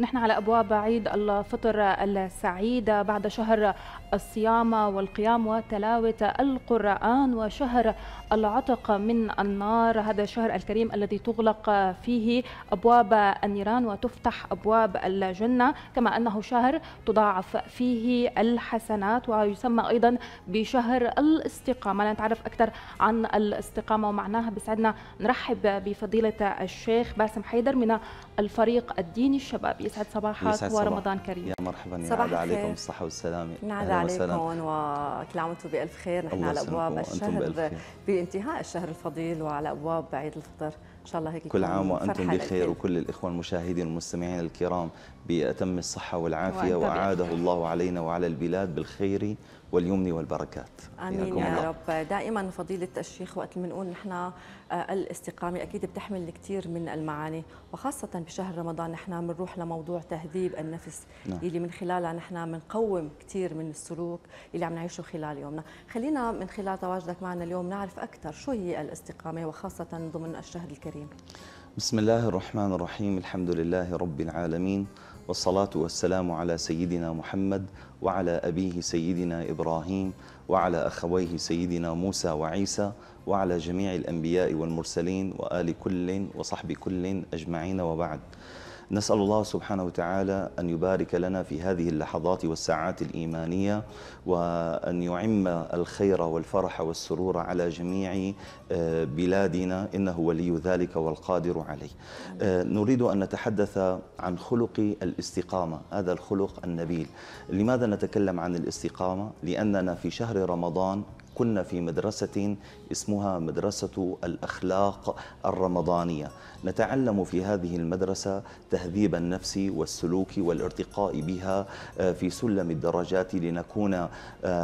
نحن على ابواب عيد الفطر السعيده بعد شهر الصيام والقيام وتلاوه القران وشهر العتق من النار هذا الشهر الكريم الذي تغلق فيه ابواب النيران وتفتح ابواب الجنه كما انه شهر تضاعف فيه الحسنات ويسمى ايضا بشهر الاستقامه لنتعرف اكثر عن الاستقامه ومعناها بيسعدنا نرحب بفضيله الشيخ باسم حيدر من الفريق الديني الشبابي يسعد صباحك ورمضان صباح. كريم يا مرحبا يا عاد عليكم الصحة والسلامة نعاد عليكم وكل عام وانتم بألف خير نحن على أبواب الشهر بانتهاء الشهر الفضيل وعلى أبواب عيد الفطر ان شاء الله هيك كل عام وانتم بخير لك. وكل الاخوه المشاهدين والمستمعين الكرام باتم الصحه والعافيه واعاده الله علينا وعلى البلاد بالخير واليمن والبركات امين يا الله. رب دائما فضيله الشيخ وقت بنقول نحن آه، الاستقامه اكيد بتحمل كثير من المعاني وخاصه بشهر رمضان نحن بنروح لموضوع تهذيب النفس نعم. اللي من خلالها نحن بنقوم كثير من السلوك اللي عم نعيشه خلال يومنا خلينا من خلال تواجدك معنا اليوم نعرف اكثر شو هي الاستقامه وخاصه ضمن الشهر الكريم الكريم بسم الله الرحمن الرحيم الحمد لله رب العالمين والصلاة والسلام على سيدنا محمد وعلى أبيه سيدنا إبراهيم وعلى أخويه سيدنا موسى وعيسى وعلى جميع الأنبياء والمرسلين وآل كل وصحب كل أجمعين وبعد نسأل الله سبحانه وتعالى أن يبارك لنا في هذه اللحظات والساعات الإيمانية وأن يعم الخير والفرح والسرور على جميع آه، بلادنا إنه ولي ذلك والقادر عليه آه، نريد أن نتحدث عن خلق الاستقامة هذا الخلق النبيل لماذا نتكلم عن الاستقامة؟ لأننا في شهر رمضان كنا في مدرسة اسمها مدرسة الأخلاق الرمضانية نتعلم في هذه المدرسة تهذيب النفس والسلوك والارتقاء بها آه، في سلم الدرجات لنكون آه،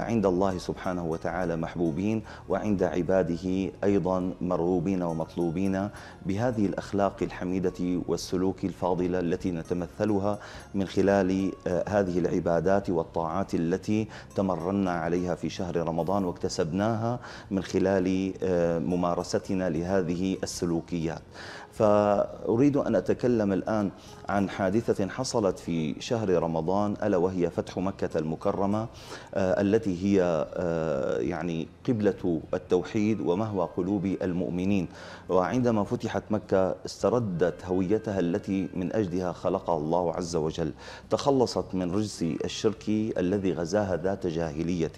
عند الله سبحانه وتعالى محبوبين وعند عباده أيضا مرغوبين ومطلوبين بهذه الأخلاق الحميدة والسلوك الفاضلة التي نتمثلها من خلال آه، هذه العبادات والطاعات التي تمرنا عليها في شهر رمضان واكتسبنا اكتسبناها من خلال آه، ممارستنا لهذه السلوكيات فأريد أن أتكلم الآن عن حادثة حصلت في شهر رمضان ألا وهي فتح مكة المكرمة آه، التي هي آه، يعني قبلة التوحيد ومهوى قلوب المؤمنين وعندما فتحت مكة استردت هويتها التي من أجلها خلقها الله عز وجل تخلصت من رجس الشرك الذي غزاها ذات جاهلية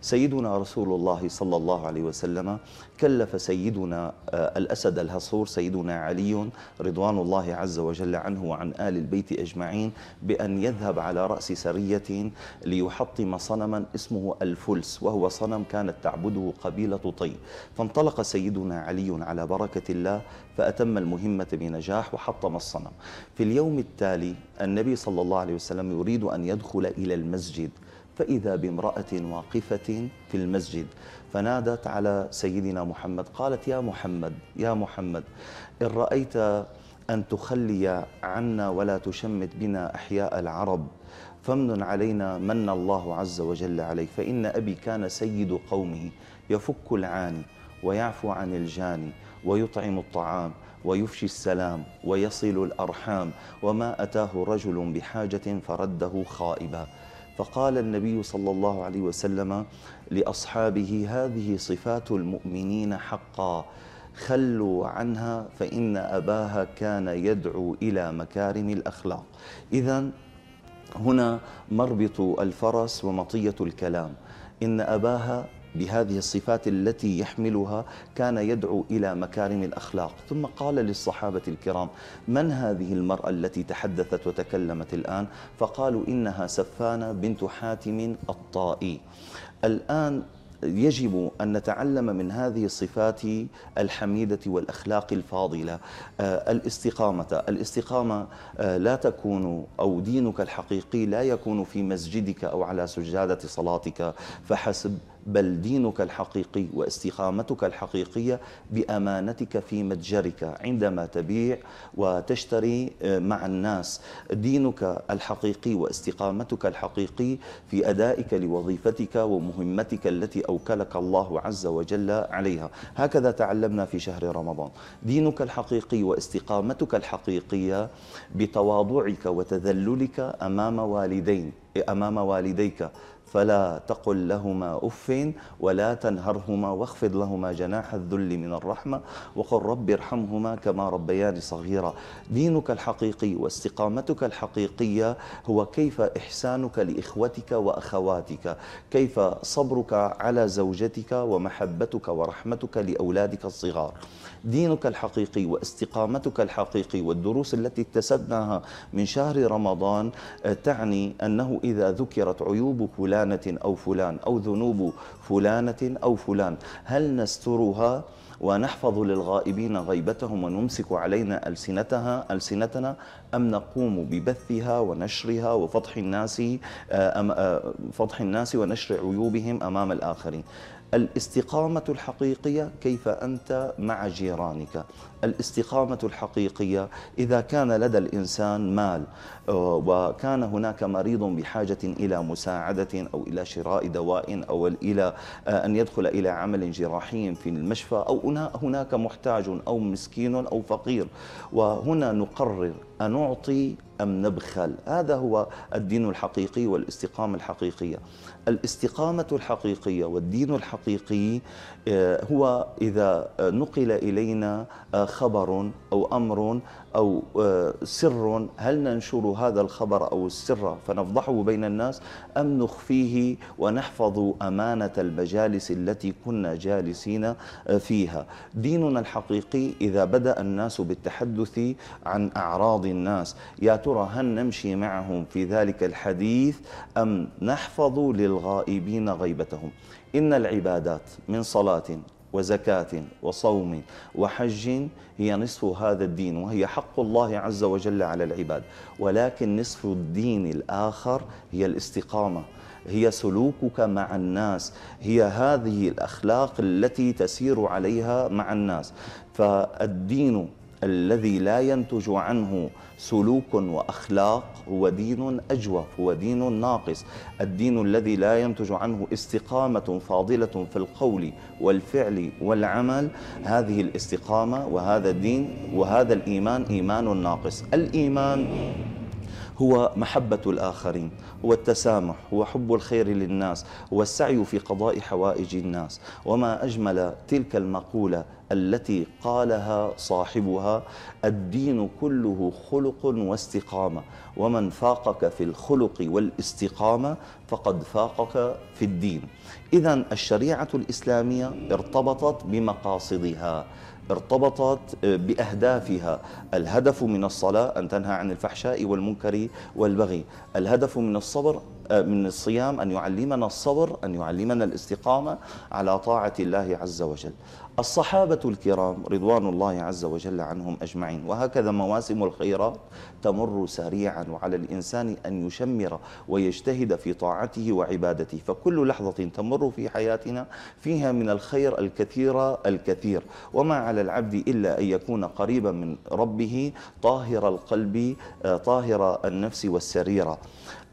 سيدنا رسول الله صلى الله عليه وسلم كلف سيدنا آه، الأسد الهصور سيدنا علي علي رضوان الله عز وجل عنه وعن آل البيت أجمعين بأن يذهب على رأس سرية ليحطم صنما اسمه الفلس وهو صنم كانت تعبده قبيلة طي فانطلق سيدنا علي على بركة الله فأتم المهمة بنجاح وحطم الصنم في اليوم التالي النبي صلى الله عليه وسلم يريد أن يدخل إلى المسجد فإذا بامرأة واقفة في المسجد فنادت على سيدنا محمد قالت يا محمد يا محمد إن رأيت أن تخلي عنا ولا تشمت بنا أحياء العرب فمن علينا من الله عز وجل عليك فإن أبي كان سيد قومه يفك العاني ويعفو عن الجاني ويطعم الطعام ويفشي السلام ويصل الأرحام وما أتاه رجل بحاجة فرده خائبا فقال النبي صلى الله عليه وسلم لأصحابه هذه صفات المؤمنين حقا خلوا عنها فإن أباها كان يدعو إلى مكارم الأخلاق إذا هنا مربط الفرس ومطية الكلام إن أباها بهذه الصفات التي يحملها كان يدعو إلى مكارم الأخلاق ثم قال للصحابة الكرام من هذه المرأة التي تحدثت وتكلمت الآن فقالوا إنها سفانة بنت حاتم الطائي الآن يجب أن نتعلم من هذه الصفات الحميدة والأخلاق الفاضلة آه، الاستقامة الاستقامة آه، لا تكون أو دينك الحقيقي لا يكون في مسجدك أو على سجادة صلاتك فحسب بل دينك الحقيقي واستقامتك الحقيقية بأمانتك في متجرك عندما تبيع وتشتري آه، مع الناس دينك الحقيقي واستقامتك الحقيقي في أدائك لوظيفتك ومهمتك التي أوكلك الله عز وجل عليها هكذا تعلمنا في شهر رمضان دينك الحقيقي واستقامتك الحقيقية بتواضعك وتذللك أمام والدين أمام والديك فلا تقل لهما أف ولا تنهرهما واخفض لهما جناح الذل من الرحمة وقل رب ارحمهما كما ربياني صغيرا دينك الحقيقي واستقامتك الحقيقية هو كيف إحسانك لإخوتك وأخواتك كيف صبرك على زوجتك ومحبتك ورحمتك لأولادك الصغار دينك الحقيقي واستقامتك الحقيقي والدروس التي اكتسبناها من شهر رمضان آه، تعني أنه إذا ذكرت عيوب فلان فلانة أو فلان أو ذنوب فلانة أو فلان هل نسترها ونحفظ للغائبين غيبتهم ونمسك علينا ألسنتها ألسنتنا أم نقوم ببثها ونشرها وفضح الناس آه، أم آه، فضح الناس ونشر عيوبهم أمام الآخرين الاستقامة الحقيقية كيف أنت مع جيرانك الاستقامة الحقيقية إذا كان لدى الإنسان مال آه، وكان هناك مريض بحاجة إلى مساعدة أو إلى شراء دواء أو إلى آه، أن يدخل إلى عمل جراحي في المشفى أو هناك محتاج أو مسكين أو فقير وهنا نقرر أنعطي أم نبخل هذا هو الدين الحقيقي والاستقامة الحقيقية الاستقامة الحقيقية والدين الحقيقي آه، هو إذا نقل إلينا خبر أو أمر أو آه، سر هل ننشر هذا الخبر أو السر فنفضحه بين الناس أم نخفيه ونحفظ أمانة المجالس التي كنا جالسين آه، فيها ديننا الحقيقي إذا بدأ الناس بالتحدث عن أعراض الناس يا ترى هل نمشي معهم في ذلك الحديث أم نحفظ للغائبين غيبتهم إن العبادات من صلاة وزكاة وصوم وحج هي نصف هذا الدين وهي حق الله عز وجل على العباد ولكن نصف الدين الآخر هي الاستقامة هي سلوكك مع الناس هي هذه الأخلاق التي تسير عليها مع الناس فالدين الذي لا ينتج عنه سلوك واخلاق هو دين اجوف هو دين ناقص الدين الذي لا ينتج عنه استقامه فاضله في القول والفعل والعمل هذه الاستقامه وهذا الدين وهذا الايمان ايمان ناقص الايمان هو محبة الآخرين هو التسامح هو حب الخير للناس هو السعي في قضاء حوائج الناس وما أجمل تلك المقولة التي قالها صاحبها الدين كله خلق واستقامة ومن فاقك في الخلق والاستقامة فقد فاقك في الدين إذا الشريعة الإسلامية ارتبطت بمقاصدها ارتبطت آه، باهدافها، الهدف من الصلاه ان تنهى عن الفحشاء والمنكر والبغي، الهدف من الصبر آه، من الصيام ان يعلمنا الصبر، ان يعلمنا الاستقامه على طاعه الله عز وجل. الصحابة الكرام رضوان الله عز وجل عنهم أجمعين وهكذا مواسم الخيرات تمر سريعا وعلى الإنسان أن يشمر ويجتهد في طاعته وعبادته فكل لحظة تمر في حياتنا فيها من الخير الكثير الكثير وما على العبد إلا أن يكون قريبا من ربه طاهر القلب آه، طاهر النفس والسريرة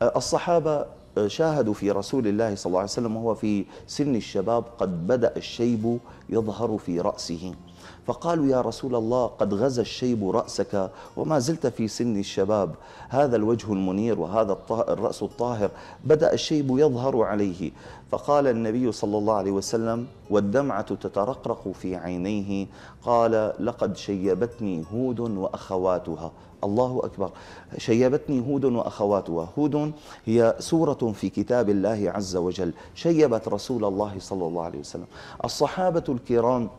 آه، الصحابة شاهدوا في رسول الله صلى الله عليه وسلم وهو في سن الشباب قد بدأ الشيب يظهر في رأسه فقالوا يا رسول الله قد غزا الشيب رأسك وما زلت في سن الشباب هذا الوجه المنير وهذا الرأس الطاهر بدأ الشيب يظهر عليه فقال النبي صلى الله عليه وسلم والدمعة تترقرق في عينيه قال لقد شيبتني هود وأخواتها الله أكبر شيبتني هود وأخواتها هود هي سورة في كتاب الله عز وجل شيبت رسول الله صلى الله عليه وسلم الصحابة الكرام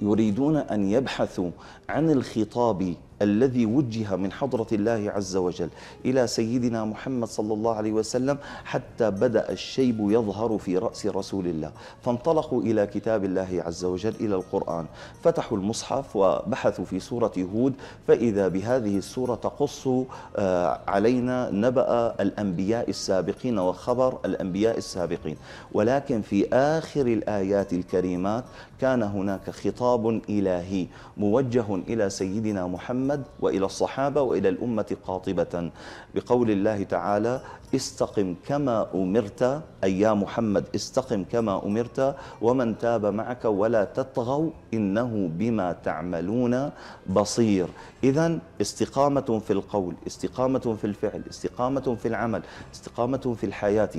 يريدون أن يبحثوا عن الخطاب الذي وجه من حضرة الله عز وجل إلى سيدنا محمد صلى الله عليه وسلم حتى بدأ الشيب يظهر في رأس رسول الله فانطلقوا إلى كتاب الله عز وجل إلى القرآن فتحوا المصحف وبحثوا في سورة هود فإذا بهذه السورة تقص آه، علينا نبأ الأنبياء السابقين وخبر الأنبياء السابقين ولكن في آخر الآيات الكريمات كان هناك خطاب إلهي موجه إلى سيدنا محمد محمد وإلى الصحابة وإلى الأمة قاطبة بقول الله تعالى استقم كما أمرت أي يا محمد استقم كما أمرت ومن تاب معك ولا تطغوا إنه بما تعملون بصير إذا استقامة في القول استقامة في الفعل استقامة في العمل استقامة في الحياة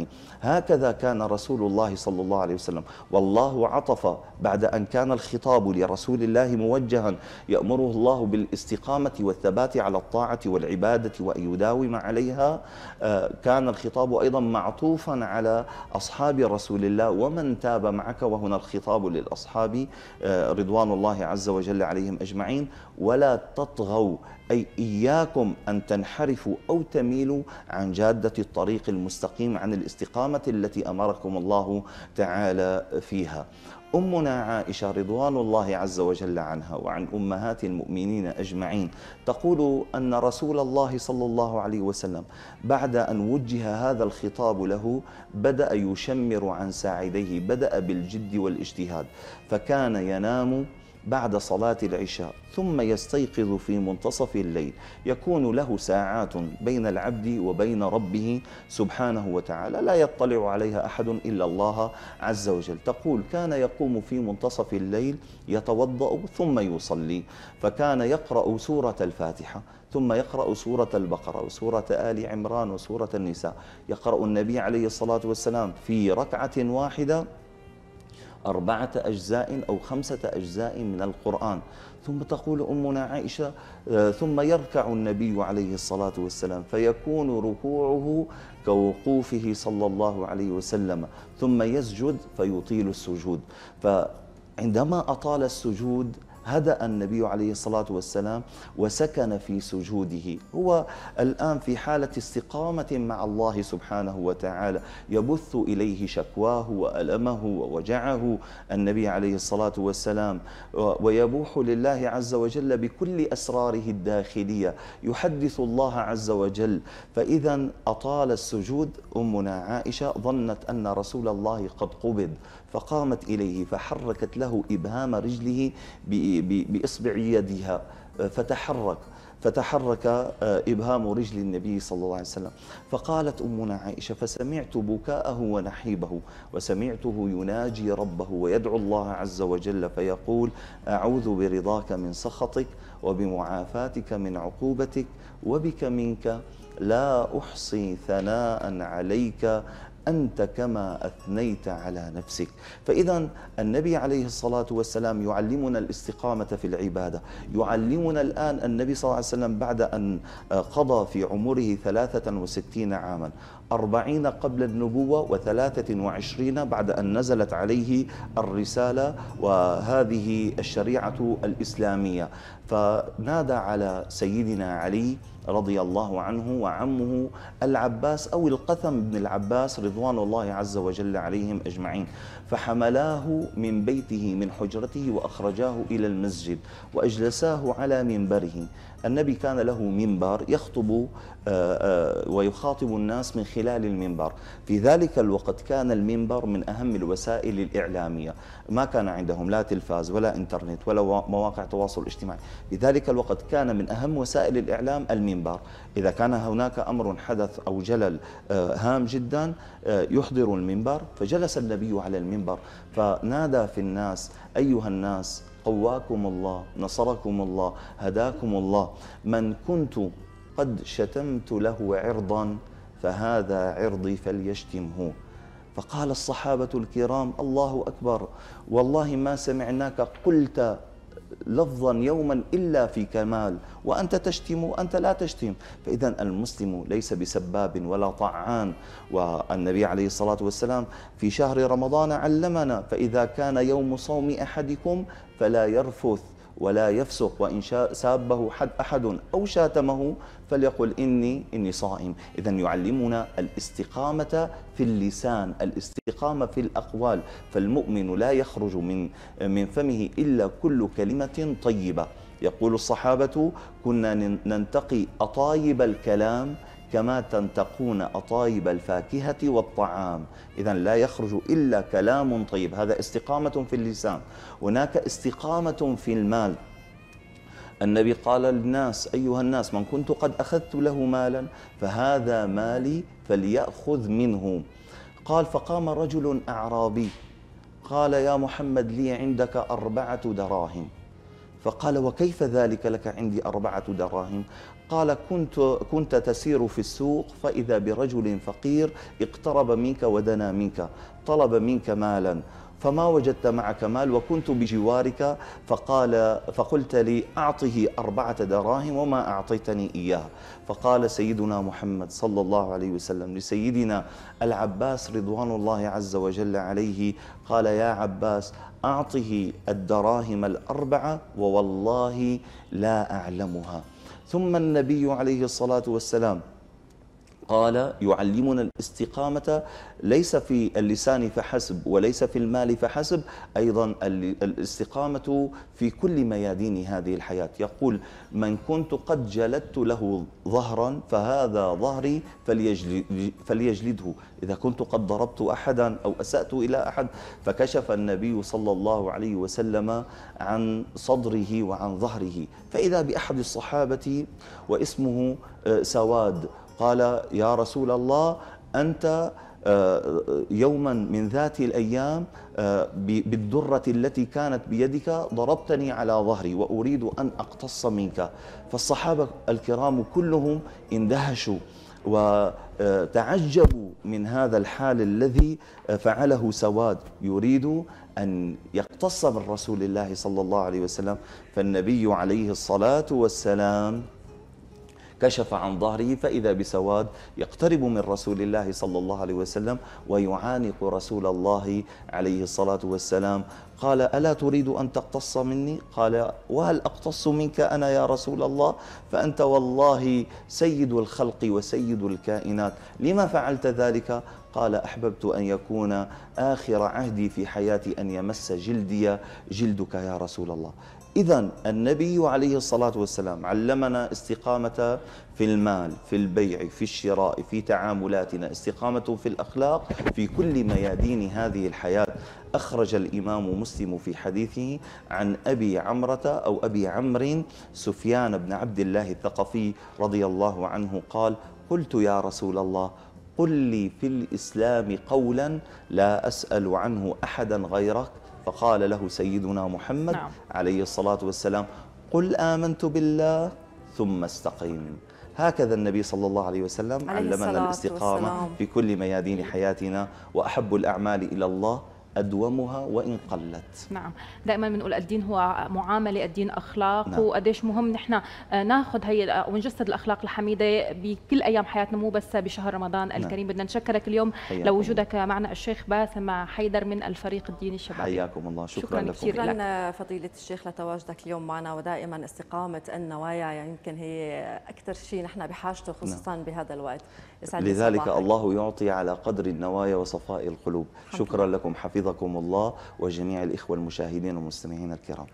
هكذا كان رسول الله صلى الله عليه وسلم والله عطف بعد أن كان الخطاب لرسول الله موجها يأمره الله بالاستقامة والثبات على الطاعة والعبادة وأن يداوم عليها آه، كان الخطاب أيضا معطوفا على أصحاب رسول الله ومن تاب معك وهنا الخطاب للأصحاب آه، رضوان الله عز وجل عليهم أجمعين ولا تطغوا أي إياكم أن تنحرفوا أو تميلوا عن جادة الطريق المستقيم عن الاستقامة التي أمركم الله تعالى فيها أمنا عائشة رضوان الله عز وجل عنها وعن أمهات المؤمنين أجمعين تقول أن رسول الله صلى الله عليه وسلم بعد أن وجه هذا الخطاب له بدأ يشمر عن ساعديه بدأ بالجد والاجتهاد فكان ينام بعد صلاة العشاء ثم يستيقظ في منتصف الليل يكون له ساعات بين العبد وبين ربه سبحانه وتعالى لا يطلع عليها أحد إلا الله عز وجل تقول كان يقوم في منتصف الليل يتوضأ ثم يصلي فكان يقرأ سورة الفاتحة ثم يقرأ سورة البقرة وسورة آل عمران وسورة النساء يقرأ النبي عليه الصلاة والسلام في ركعة واحدة أربعة أجزاء أو خمسة أجزاء من القرآن ثم تقول أمنا عائشة آه، ثم يركع النبي عليه الصلاة والسلام فيكون ركوعه كوقوفه صلى الله عليه وسلم ثم يسجد فيطيل السجود ف عندما أطال السجود هدأ النبي عليه الصلاة والسلام وسكن في سجوده هو الآن في حالة استقامة مع الله سبحانه وتعالى يبث إليه شكواه وألمه ووجعه النبي عليه الصلاة والسلام ويبوح لله عز وجل بكل أسراره الداخلية يحدث الله عز وجل فإذا أطال السجود أمنا عائشة ظنت أن رسول الله قد قبض فقامت إليه فحركت له إبهام رجله بإبهام بإصبع يدها آه، فتحرك فتحرك آه، إبهام رجل النبي صلى الله عليه وسلم فقالت أمنا عائشة فسمعت بكاءه ونحيبه وسمعته يناجي ربه ويدعو الله عز وجل فيقول أعوذ برضاك من سخطك وبمعافاتك من عقوبتك وبك منك لا أحصي ثناء عليك أنت كما أثنيت على نفسك فإذا النبي عليه الصلاة والسلام يعلمنا الاستقامة في العبادة يعلمنا الآن النبي صلى الله عليه وسلم بعد أن آه، قضى في عمره 63 عاما أربعين قبل النبوة وثلاثة وعشرين بعد أن نزلت عليه الرسالة وهذه الشريعة الإسلامية فنادى على سيدنا علي رضي الله عنه وعمه العباس أو القثم بن العباس رضوان الله عز وجل عليهم أجمعين فحملاه من بيته من حجرته وأخرجاه إلى المسجد وأجلساه على منبره النبي كان له منبر يخطب آه، آه، ويخاطب الناس من خلال خلال المنبر في ذلك الوقت كان المنبر من أهم الوسائل الإعلامية ما كان عندهم لا تلفاز ولا إنترنت ولا مواقع تواصل اجتماعي في ذلك الوقت كان من أهم وسائل الإعلام المنبر إذا كان هناك أمر حدث أو جلل آه، هام جدا آه، يحضر المنبر فجلس النبي على المنبر فنادى في الناس أيها الناس قواكم الله نصركم الله هداكم الله من كنت قد شتمت له عرضا فهذا عرضي فليشتمه فقال الصحابة الكرام الله أكبر والله ما سمعناك قلت لفظا يوما إلا في كمال وأنت تشتم أنت لا تشتم فإذا المسلم ليس بسباب ولا طعان والنبي عليه الصلاة والسلام في شهر رمضان علمنا فإذا كان يوم صوم أحدكم فلا يرفث ولا يفسق وإن سابه حد أحد أو شاتمه فليقل إني إني صائم إذا يعلمنا الاستقامة في اللسان الاستقامة في الأقوال فالمؤمن لا يخرج من, من فمه إلا كل كلمة طيبة يقول الصحابة كنا ننتقي أطايب الكلام كما تنتقون أطايب الفاكهة والطعام إذا لا يخرج إلا كلام طيب هذا استقامة في اللسان هناك استقامة في المال النبي قال للناس أيها الناس من كنت قد أخذت له مالا فهذا مالي فليأخذ منه قال فقام رجل أعرابي قال يا محمد لي عندك أربعة دراهم فقال وكيف ذلك لك عندي أربعة دراهم قال كنت, كنت تسير في السوق فإذا برجل فقير اقترب منك ودنا منك طلب منك مالا فما وجدت معك مال وكنت بجوارك فقال فقلت لي أعطه أربعة دراهم وما أعطيتني إياها فقال سيدنا محمد صلى الله عليه وسلم لسيدنا العباس رضوان الله عز وجل عليه قال يا عباس أعطه الدراهم الأربعة ووالله لا أعلمها ثم النبي عليه الصلاة والسلام قال يعلمنا الاستقامة ليس في اللسان فحسب وليس في المال فحسب أيضا الاستقامة في كل ميادين هذه الحياة يقول من كنت قد جلدت له ظهرا فهذا ظهري فليجلده إذا كنت قد ضربت أحدا أو أسأت إلى أحد فكشف النبي صلى الله عليه وسلم عن صدره وعن ظهره فإذا بأحد الصحابة واسمه آه، سواد قال يا رسول الله أنت آه، يوما من ذات الأيام آه، بالدرة التي كانت بيدك ضربتني على ظهري وأريد أن أقتص منك فالصحابة الكرام كلهم اندهشوا وتعجبوا آه، من هذا الحال الذي فعله سواد يريد أن يقتص من رسول الله صلى الله عليه وسلم فالنبي عليه الصلاة والسلام كشف عن ظهره فإذا بسواد يقترب من رسول الله صلى الله عليه وسلم ويعانق رسول الله عليه الصلاة والسلام قال ألا تريد أن تقتص مني قال وهل أقتص منك أنا يا رسول الله فأنت والله سيد الخلق وسيد الكائنات لما فعلت ذلك قال أحببت أن يكون آخر عهدي في حياتي أن يمس جلدي جلدك يا رسول الله إذا النبي عليه الصلاة والسلام علمنا استقامة في المال في البيع في الشراء في تعاملاتنا استقامة في الأخلاق في كل ميادين هذه الحياة أخرج الإمام مسلم في حديثه عن أبي عمرة أو أبي عمر سفيان بن عبد الله الثقفي رضي الله عنه قال قلت يا رسول الله قل لي في الإسلام قولا لا أسأل عنه أحدا غيرك فقال له سيدنا محمد نعم. عليه الصلاة والسلام قل آمنت بالله ثم استقيم هكذا النبي صلى الله عليه وسلم علمنا الاستقامة والسلام. في كل ميادين حياتنا وأحب الأعمال إلى الله أدومها وإن قلت نعم دائما بنقول الدين هو معاملة الدين أخلاق نعم. وقديش مهم نحن آه، ناخذ هي آه، ونجسد الأخلاق الحميدة بكل أيام حياتنا مو بس بشهر رمضان نعم. الكريم بدنا نشكرك اليوم لوجودك لو معنا الشيخ باسم حيدر من الفريق الديني الشبابي حياكم الله شكرا, شكرا لكم شكرا فضيلة الشيخ لتواجدك اليوم معنا ودائما استقامة النوايا يعني يمكن هي أكثر شيء نحن بحاجته نعم. خصوصا نعم. بهذا الوقت لذلك صباحك. الله يعطي على قدر النوايا وصفاء القلوب شكرا لكم حفظ حفظكم الله وجميع الإخوة المشاهدين والمستمعين الكرام